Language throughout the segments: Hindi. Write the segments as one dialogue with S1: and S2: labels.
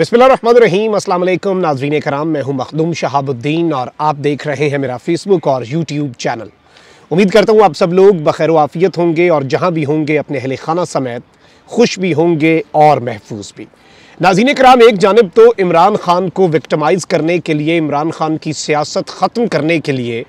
S1: बिस्मिल्लाम असलम नाजरीन कराम मैं हूं मखदूम शहाबुद्दीन और आप देख रहे हैं मेरा फेसबुक और यूट्यूब चैनल उम्मीद करता हूं आप सब लोग बखैर आफ़ियत होंगे और जहां भी होंगे अपने अहल खाना समेत खुश भी होंगे और महफूज भी नाजीन कराम एक जानब तो इमरान खान को विक्टमाइज़ करने के लिए इमरान खान की सियासत ख़त्म करने के लिए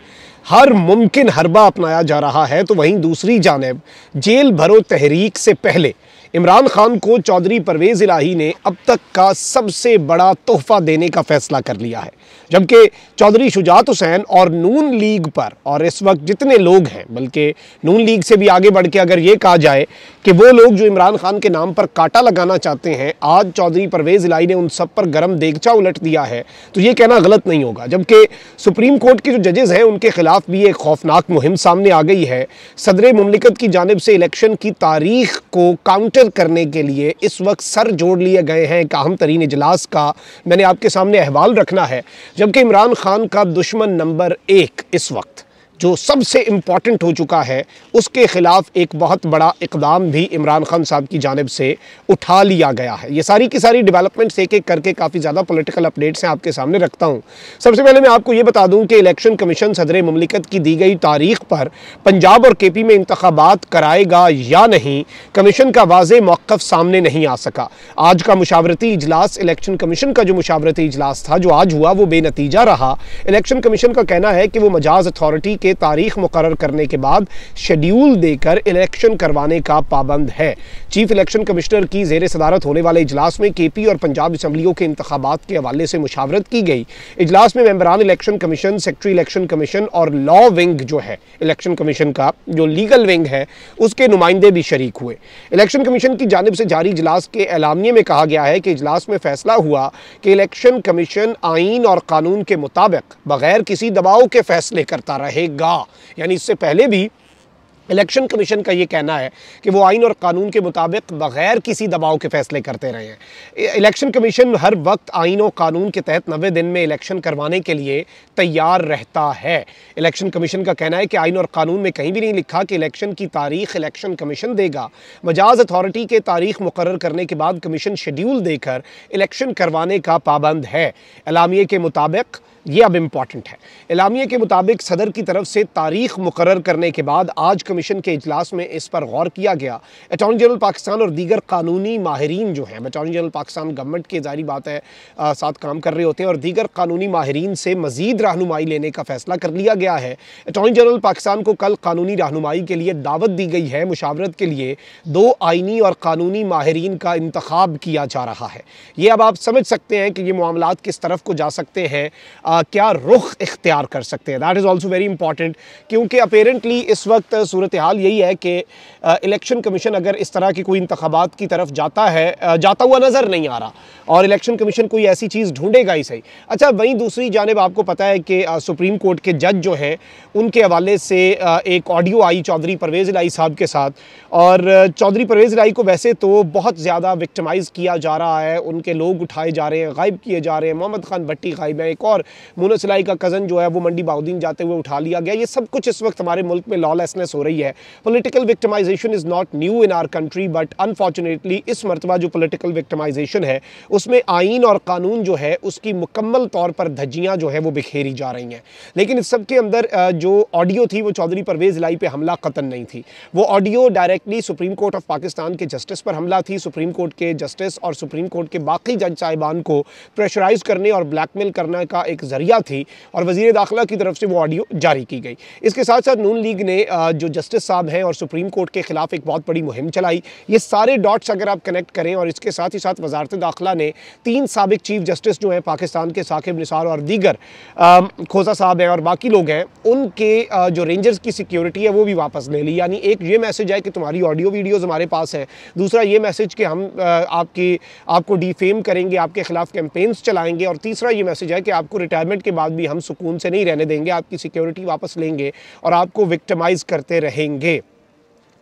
S1: हर मुमकिन हरबा अपनाया जा रहा है तो वहीं दूसरी जानब जेल भरो तहरीक से पहले इमरान खान को चौधरी परवेज़ इलाही ने अब तक का सबसे बड़ा तोहफा देने का फैसला कर लिया है जबकि चौधरी शुजात हुसैन और नून लीग पर और इस वक्त जितने लोग हैं बल्कि नून लीग से भी आगे बढ़ के अगर ये कहा जाए कि वो लोग जो इमरान खान के नाम पर काटा लगाना चाहते हैं आज चौधरी परवेज़ इलाही ने उन सब पर गर्म देगचा उलट दिया है तो ये कहना गलत नहीं होगा जबकि सुप्रीम कोर्ट के जो जजेज़ हैं उनके ख़िलाफ़ भी एक खौफनाक मुहिम सामने आ गई है सदर ममलिकत की जानब से इलेक्शन की तारीख को काउंटर कैप्चर करने के लिए इस वक्त सर जोड़ लिए गए हैं एक अहम तरीन इजलास का मैंने आपके सामने अहवाल रखना है जबकि इमरान खान का दुश्मन नंबर एक इस वक्त जो सबसे इम्पॉर्टेंट हो चुका है उसके ख़िलाफ़ एक बहुत बड़ा इकदाम भी इमरान खान साहब की जानब से उठा लिया गया है ये सारी की सारी डेवलपमेंट्स एक एक करके काफ़ी ज़्यादा पॉलिटिकल अपडेट्स हैं आपके सामने रखता हूँ सबसे पहले मैं आपको ये बता दूँ कि इलेक्शन कमीशन सदर ममलिकत की दी गई तारीख पर पंजाब और के पी में इंतबात कराएगा या नहीं कमीशन का वाज मौक़ सामने नहीं आ सका आज का मुशावरती इजलास इलेक्शन कमीशन का जो मुशावरती इजलास था जो आज हुआ वो बेनतीजा रहा इलेक्शन कमीशन का कहना है कि वो मजाज अथॉरिटी के के तारीख मुकर करने के बाद शेड्यूल देकर इलेक्शन करवाने का पाबंद है चीफ इलेक्शन कमिश्नर की जेर सदारत होने वाले इजलास में के पी और पंजाब असम्बलियों के इंतबात के हवाले से मुशावरत की गई इजलास में मेम्बरान election commission secretary election commission और लॉ विंग जो है इलेक्शन कमीशन का जो लीगल विंग है उसके नुमाइंदे भी शरीक हुए इलेक्शन कमीशन की जानब से जारी इजलास के एलामिए में कहा गया है कि इजलास में फैसला हुआ कि इलेक्शन कमीशन आइन और कानून के मुताबिक बगैर किसी दबाव के फैसले करता रहेगा करेगा यानी इससे पहले भी इलेक्शन कमीशन का ये कहना है कि वो आइन और कानून के मुताबिक बगैर किसी दबाव के फैसले करते रहे हैं इलेक्शन कमीशन हर वक्त आइन और कानून के तहत नबे दिन में इलेक्शन करवाने के लिए तैयार रहता है इलेक्शन कमीशन का कहना है कि आइन और कानून में कहीं भी नहीं लिखा कि इलेक्शन की तारीख इलेक्शन कमीशन देगा मजाज अथॉरिटी के तारीख मुकर करने के बाद कमीशन शेड्यूल देकर इलेक्शन करवाने का पाबंद है अलामिया के मुताबिक ये अब इम्पॉर्टेंट है इलामिया के मुताबिक सदर की तरफ से तारीख मुकर करने के बाद आज कमीशन के अजलास में इस पर गौर किया गया अटॉर्नी जनरल पाकिस्तान और दीगर कानूनी माहरीन जो हैं अटॉर्नी जनरल पाकिस्तान गवर्नमेंट के जारी बात है आ, साथ काम कर रहे होते हैं और दीगर कानूनी माहरीन से मजीद रहनुमाई लेने का फैसला कर लिया गया है अटॉर्नी जनरल पाकिस्तान को कल कानूनी रहनुमाई के लिए दावत दी गई है मुशावरत के लिए दो आइनी और कानूनी माहरीन का इंतखब किया जा रहा है ये अब आप समझ सकते हैं कि ये मामला किस तरफ को जा सकते हैं क्या रुख इख्तियार कर सकते हैं that is also very important क्योंकि अपेरेंटली इस वक्त सूरत हाल यही है कि इलेक्शन कमीशन अगर इस तरह की कोई इंतबात की तरफ जाता है जाता हुआ नज़र नहीं आ रहा और इलेक्शन कमीशन कोई ऐसी चीज़ ढूंढेगा ही सही अच्छा वहीं दूसरी जानब आपको पता है कि सुप्रीम कोर्ट के जज जो हैं उनके हवाले से एक ऑडियो आई चौधरी परवेज़ लाई साहब के साथ और चौधरी परवेज़ लाई को वैसे तो बहुत ज़्यादा विक्टमाइज़ किया जा रहा है उनके लोग उठाए जा रहे हैं गायब किए जा रहे हैं मोहम्मद खान भट्टी गायब है एक और मोनसलाई का कज़न जो है वो मंडी बाउद्दीन जाते हुए उठा लिया गया ये सब कुछ इस वक्त हमारे मुल्क में लॉलेसनेस हो रही है political victimisation is not new in our country but unfortunately इस मरतबा जो पोलिटिकल विक्टमाइजेशन है उसमें आइन और कानून जो है उसकी मुकम्मल तौर पर धज्जियाँ जो है वो बिखेरी जा रही हैं लेकिन इस सब के अंदर जो ऑडियो थी वो चौधरी परवेज़ लाई पर हमला कतन नहीं थी वो audio directly supreme court of Pakistan के जस्टिस पर हमला थी सुप्रीम कोर्ट के जस्टिस और सुप्रीम कोर्ट के बाकी जज साहिबान को प्रेशराइज करने और ब्लैकमेल करने का एक जरिया थी और वजीर दाखिला की तरफ से वो ऑडियो जारी की गई इसके साथ साथ नून लीग ने जो जस्टिस साहब हैं और सुप्रीम कोर्ट के खिलाफ एक बहुत बड़ी मुहिम चलाई ये सारे डॉट्स अगर आप कनेक्ट करें और इसके साथ ही साथ वजारत दाखिला ने तीन सबक चीफ जस्टिस जो हैं पाकिस्तान के साकिब निसार और दीगर खोजा साहब हैं और बाकी लोग हैं उनके जो रेंजर्स की सिक्योरिटी है वो भी वापस ले ली यानी एक ये मैसेज है कि तुम्हारी ऑडियो वीडियोज़ हमारे पास है दूसरा ये मैसेज कि हम आपकी आपको डिफेम करेंगे आपके खिलाफ कैंपेन्स चलाएंगे और तीसरा ये मैसेज है कि आपको रिटायर रिटायरमेंट के बाद भी हम सुकून से नहीं रहने देंगे आपकी सिक्योरिटी वापस लेंगे और आपको विक्टमाइज करते रहेंगे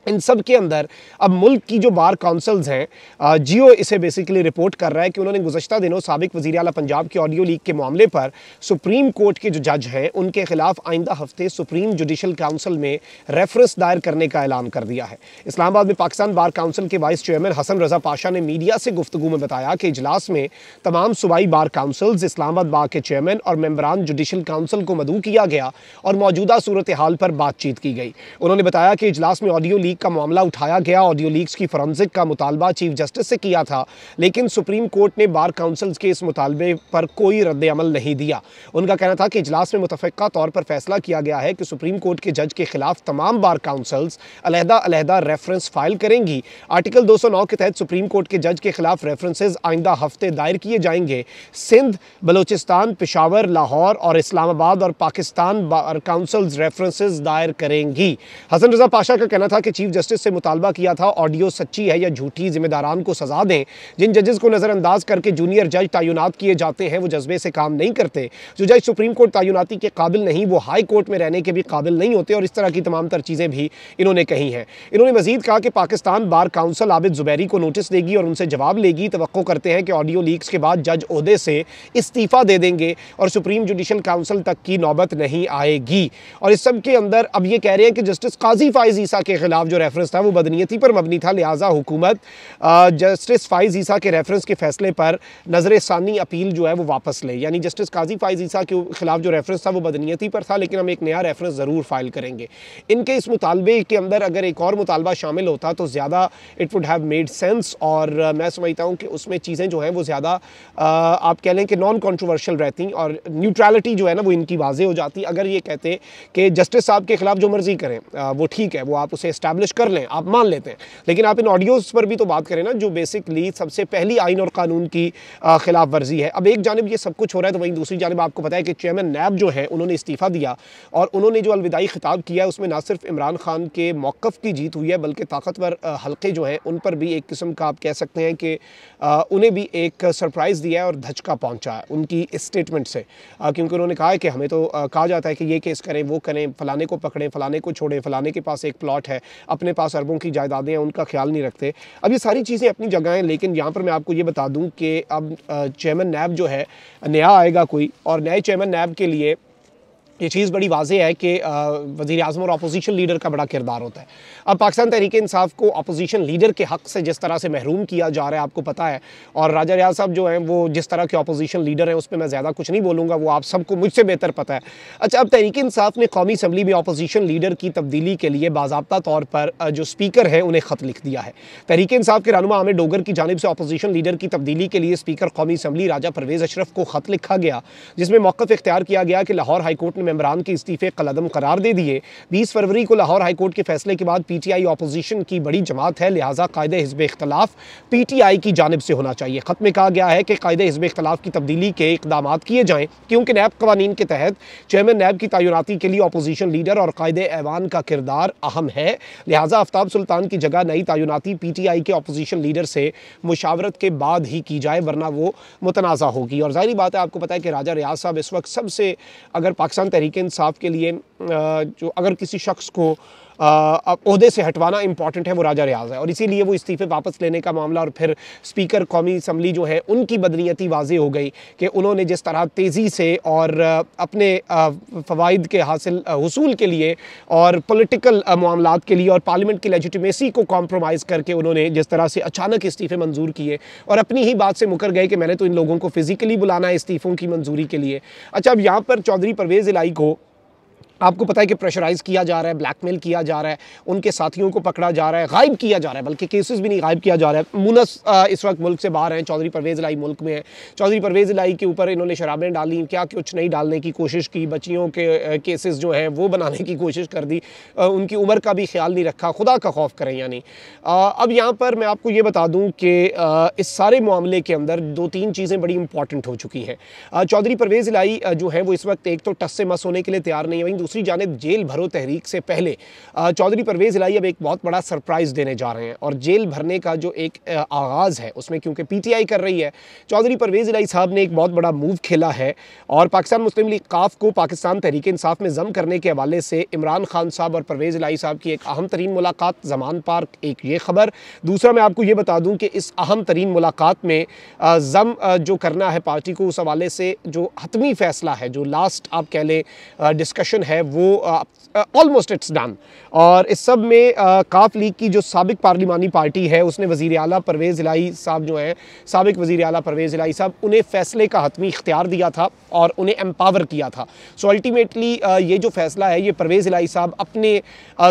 S1: इन सब के अंदर अब मुल्क की जो बार काउंसल्स हैं जियो इसे बेसिकली रिपोर्ट कर रहा है कि उन्होंने गुजशत दिनों सबक वजी अला पंजाब के ऑडियो लीक के मामले पर सुप्रीम कोर्ट के जो जज हैं उनके खिलाफ आइंदा हफ्ते सुप्रीम जुडिशल काउंसिल में रेफरेंस दायर करने का ऐलान कर दिया है इस्लामाबाद में पाकिस्तान बार काउंसिल के वाइस चेयरमैन हसन रजा पाशा ने मीडिया से गुफ्तु में बताया कि इजलास में तमाम सूबाई बार काउंसिल्स इस्लामाबाद बार के चेयरमैन और मेम्बरान जुडिशल काउंसिल को मदू किया गया और मौजूदा सूरत हाल पर बातचीत की गई उन्होंने बताया कि इजलास में ऑडियो लीक लीक का मामला उठाया गया ऑडियो लीक्स की फॉरेंसिक का मुतालबा चीफ जस्टिस से किया था लेकिन सुप्रीम कोर्ट ने बार काउंसिल्स के इस मुतालबे पर कोई रद्द अमल नहीं दिया उनका कहना था कि इजलास में मुतफ़ा तौर पर फैसला किया गया है कि सुप्रीम कोर्ट के जज के खिलाफ तमाम बार काउंसल्स अलहदा रेफरेंस फाइल करेंगी आर्टिकल 209 के तहत सुप्रीम कोर्ट के जज के खिलाफ रेफरेंसेज आइंदा हफ्ते दायर किए जाएंगे सिंध बलोचिस्तान पिशावर लाहौर और इस्लामाबाद और पाकिस्तान बार काउंसल्स रेफरेंसेज दायर करेंगी हसन रजा पाशा का कहना था कि चीफ जस्टिस से मुतालबा किया था ऑडियो सच्ची है या झूठी जिम्मेदारान को सजा दें जिन जजेस को नज़रअंदाज करके जूनियर जज तयनत किए जाते हैं वो जज्बे से काम नहीं करते जो जज सुप्रीम कोर्ट तयनती के काबिल नहीं वो हाई कोर्ट में रहने के भी काबिल नहीं होते और इस तरह की तमाम तर चीज़ें भी इन्होंने कही हैं इन्होंने मजीद कहा कि पाकिस्तान बार काउंसिल आबिद जुबैरी को नोटिस देगी और उनसे जवाब लेगी तो करते हैं कि ऑडियो लीक्स के बाद जज अहदे से इस्तीफ़ा दे देंगे और सुप्रीम जुडिशल काउंसिल तक की नौबत नहीं आएगी और इस सब के अंदर अब ये कह रहे हैं कि जस्टिस काजी फाइज ईसा के खिलाफ जो रेफरेंस था वो बदनीयती पर मबनी था लिहाजा हुकूमत जस्टिस फ़ाइज़ ईसा के रेफरेंस के फैसले पर नज़र षानी अपील जो है वो वापस ले यानी जस्टिस काजी फ़ाइज़ ईसा के खिलाफ जो रेफरेंस था वो बदनीयती पर था लेकिन हम एक नया रेफरेंस ज़रूर फ़ाइल करेंगे इनके इस मुतालबे के अंदर अगर एक और मुतालबा शामिल होता तो ज़्यादा it would have made sense और मैं समझता हूँ कि उसमें चीज़ें जो हैं वो ज़्यादा आप कह लें कि नॉन कॉन्ट्रोवर्शल रहती और न्यूट्रलिटी जो है ना वो इनकी वाजे हो जाती अगर ये कहते कि जस्टिस साहब के खिलाफ जो मर्ज़ी करें वो ठीक है वो आप उसे इस्टेब्लिश इस्टेब्लिश कर लें आप मान लेते हैं लेकिन आप इन ऑडियोज़ पर भी तो बात करें ना जो बेसिकली सबसे पहली आइन और कानून की खिलाफ वर्जी है अब एक जानब ये सब कुछ हो रहा है तो वहीं दूसरी जानब आपको पता है कि चेयरमैन नैब जो है उन्होंने इस्तीफ़ा दिया और उन्होंने जो अलविदाई खिताब किया है उसमें ना सिर्फ इमरान खान के मौक़ की जीत हुई है बल्कि ताकतवर हल्के जो हैं उन पर भी एक किस्म का आप कह सकते हैं कि उन्हें भी एक सरप्राइज़ दिया है और धचका पहुँचा है उनकी स्टेटमेंट से क्योंकि उन्होंने कहा है कि हमें तो कहा जाता है कि ये केस करें वो करें फ़लाने को पकड़ें फ़लाने को छोड़ें फ़लाने के पास एक प्लॉट है अपने पास अरबों की जायदादें हैं उनका ख्याल नहीं रखते अब ये सारी चीज़ें अपनी जगह हैं लेकिन यहाँ पर मैं आपको ये बता दूँ कि अब चेयरमैन नैब जो है नया आएगा कोई और नए चेयरमैन नैब के लिए ये चीज़ बड़ी वाजह है कि वजी अजम और अपोजिशन लीडर का बड़ा किरदार होता है अब पाकिस्तान तहरीक इंसाफ को अपोजिशन लीडर के हक़ से जिस तरह से महरूम किया जा रहा है आपको पता है और राजा रियाज साहब जो हैं वो जिस तरह के अपोजिशन लीडर हैं उस पर मैं ज़्यादा कुछ नहीं बोलूँगा वो आप सबको मुझसे बेहतर पता है अच्छा अब तहरीक इंसाफ ने कौमी असम्बली में अपोजिशन लीडर की तब्दीली के लिए बाबा तौर पर जो स्पीकर हैं उन्हें ख़त लिख दिया है तहरीक इंसाफ के रनुमा आमिर डोगर की जानब से अपोजिशन लीडर की तब्दीली के लिए स्पीकर कौमी असम्बली राजा परवेज़ अशरफ को ख़त लिखा गया जिसमें मौक़ इख्तियार किया गया कि लाहौर हाईकोर्ट ने मेम्बरान के इस्तीफे कलदम करार दे दिए बीस फरवरी को लाहौर हाईकोर्ट के फैसले के बाद पी टी आई अपोजिशन की बड़ी जमात है लिहाजा कायद हिजब इख्तलाफ पी टी आई की जानब से होना चाहिए ख़त में कहा गया है कि कायद हिजब इख्तलाफ की तब्दीली के इकदाम किए जाएँ क्योंकि नैब कवानीन के तहत चेयरमैन नैब की तैनाती के लिए अपोजिशन लीडर और कायद ऐवान का किरदार अहम है लिहाजा आफ्ताब सुल्तान की जगह नई तैनाती पी टी आई के अपोजिशन लीडर से मुशावरत के बाद ही की जाए वरना वो मुतनाज़ा होगी और ज़ाहिर बात है आपको पता है कि राजा रियाज साहब इस वक्त सबसे अगर पाकिस्तान तरीके इंसाफ के लिए जो अगर किसी शख्स को अहदे से हटवाना इंपॉर्टेंट है वो राजा रियाज है और इसीलिए वो इस्तीफे वापस लेने का मामला और फिर स्पीकर कौमी असम्बली जो है उनकी बदनीयती वाजे हो गई कि उन्होंने जिस तरह तेज़ी से और अपने फ़वाद के हासिल हसूल के लिए और पोलिटिकल मामला के लिए और पार्लियामेंट की लेजिटमेसी को कॉम्प्रोमाइज़ करके उन्होंने जिस तरह से अचानक इस्तीफ़े मंजूर किए और अपनी ही बात से मुकर गए कि मैंने तो इन लोगों को फ़िज़िकली बुलाना है इस्तीफ़ों की मंजूरी के लिए अच्छा अब यहाँ पर चौधरी परवेज़ इलाई को आपको पता है कि प्रेशराइज़ किया जा रहा है ब्लैकमेल किया जा रहा है उनके साथियों को पकड़ा जा रहा है गायब किया जा रहा है बल्कि केसेस भी नहीं गायब किया जा रहा है मुनस इस वक्त मुल्क से बाहर हैं चौधरी परवेज़ लाई मुल्क में है चौधरी परवेज़ लाई के ऊपर इन्होंने शराबें डाली क्या कुछ नहीं डालने की कोशिश की बच्चियों के केसेस जो हैं वो बनाने की कोशिश कर दी उनकी उम्र का भी ख्याल नहीं रखा खुदा का खौफ करें या नहीं अब यहाँ पर मैं आपको ये बता दूँ कि इस सारे मामले के अंदर दो तीन चीज़ें बड़ी इंपॉर्टेंट हो चुकी हैं चौधरी परवेज़ लाई जो है वो इस वक्त एक तो टस से मस होने के लिए तैयार नहीं है वहीं दूसरी जानब जेल भरो तहरीक से पहले चौधरी परवेज़ इलाई अब एक बहुत बड़ा सरप्राइज़ देने जा रहे हैं और जेल भरने का जो एक आगाज़ है उसमें क्योंकि पीटीआई कर रही है चौधरी परवेज़ इलाई साहब ने एक बहुत बड़ा मूव खेला है और पाकिस्तान मुस्लिम लीग काफ को पाकिस्तान तहरीक इंसाफ में जम करने के हवाले से इमरान खान साहब और परवेज़ इलाई साहब की एक अहम तरीन मुलाकात जमान पार्क एक ये खबर दूसरा मैं आपको ये बता दूँ कि इस अहम तरीन मुलाकात में जम जो करना है पार्टी को उस हवाले से जो हतमी फैसला है जो लास्ट आप कह लें डिस्कशन है है वो ऑलमोस्ट इट्स डन और इस सब में काफ लीग की जो सबक पार्लिमानी पार्टी है उसने वज़ी अली परवेज़ इलाई साहब जो हैं सबक वज़ी अली परवेज़ इलाई साहब उन्हें फ़ैसले का हतमी इख्तियार दिया था और उन्हें एम्पावर किया था सो so अल्टीमेटली ये जो फ़ैसला है ये परवेज़ इलाई साहब अपने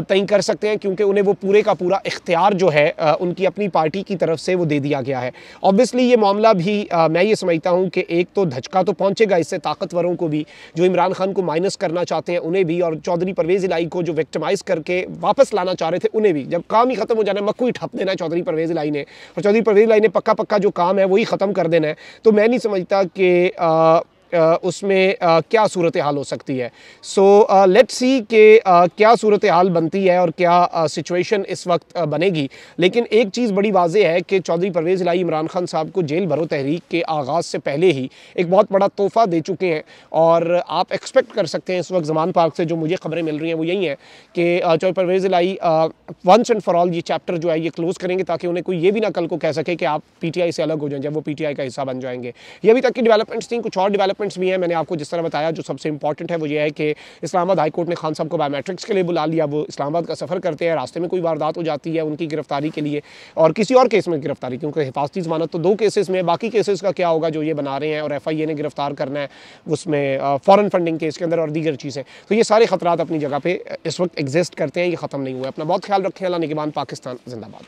S1: तय कर सकते हैं क्योंकि उन्हें वो पूरे का पूरा इख्तियार जो है उनकी अपनी पार्टी की तरफ से वो दे दिया गया है ऑब्वियसली ये मामला भी मैं ये समझता हूँ कि एक तो धचका तो पहुँचेगा इससे ताकतवरों को भी जो इमरान खान को माइनस करना चाहते हैं उन्हें उन्हें भी और चौधरी परवेज़ इलाई को जो विक्टमाइज करके वापस लाना चाह रहे थे उन्हें भी जब काम ही ख़त्म हो जाना है मक्कू ही ठप देना है चौधरी परवेज़ इलाई ने और चौधरी परवेज़ इलाई ने पक्का पक्का जो काम है वही ख़त्म कर देना है तो मैं नहीं समझता कि उसमें क्या सूरत हाल हो सकती है सो लेट्स सी के क्या सूरत हाल बनती है और क्या सिचुएशन इस वक्त बनेगी लेकिन एक चीज़ बड़ी वाजह है कि चौधरी परवेज़ लाई इमरान खान साहब को जेल भरो तहरीक के आगाज़ से पहले ही एक बहुत बड़ा तोहफ़ा दे चुके हैं और आप एक्सपेक्ट कर सकते हैं इस वक्त जमान पार्क से जो मुझे ख़बरें मिल रही हैं वो यही हैं कि Chaudhry Pervaiz Elahi once and for all ये चैप्टर जो है ये क्लोज़ करेंगे ताकि उन्हें कोई ये भी ना कल को कह सके कि आप पी से अलग हो जाएँ जब वो पी का हिस्सा बन जाएंगे ये अभी तक की डेवलपमेंट्स थी कुछ और डेवलप डेवलपमेंट्स भी हैं मैंने आपको जिस तरह बताया जो सबसे इंपॉर्टेंट है वो ये है कि इस्लामाबाद हाईकोर्ट ने खान साहब को बायोमेट्रिक्स के लिए बुला लिया वो इस्लामाबाद का सफ़र करते हैं रास्ते में कोई वारदात हो जाती है उनकी गिरफ्तारी के लिए और किसी और केस में गिरफ्तारी क्योंकि हिफाजती जमानत तो दो केसेस में बाकी केसेस का क्या होगा जो ये बना रहे हैं और एफ आई ए ने गिरफ्तार करना है उसमें फ़ॉरन फंडिंग केस के अंदर और दीगर चीज़ें तो ये सारे खतरा अपनी जगह पर इस वक्त एग्जिस्ट करते हैं ये ख़त्म नहीं हुआ अपना बहुत ख्याल रखें अला निगबान पाकिस्तान जिंदाबाद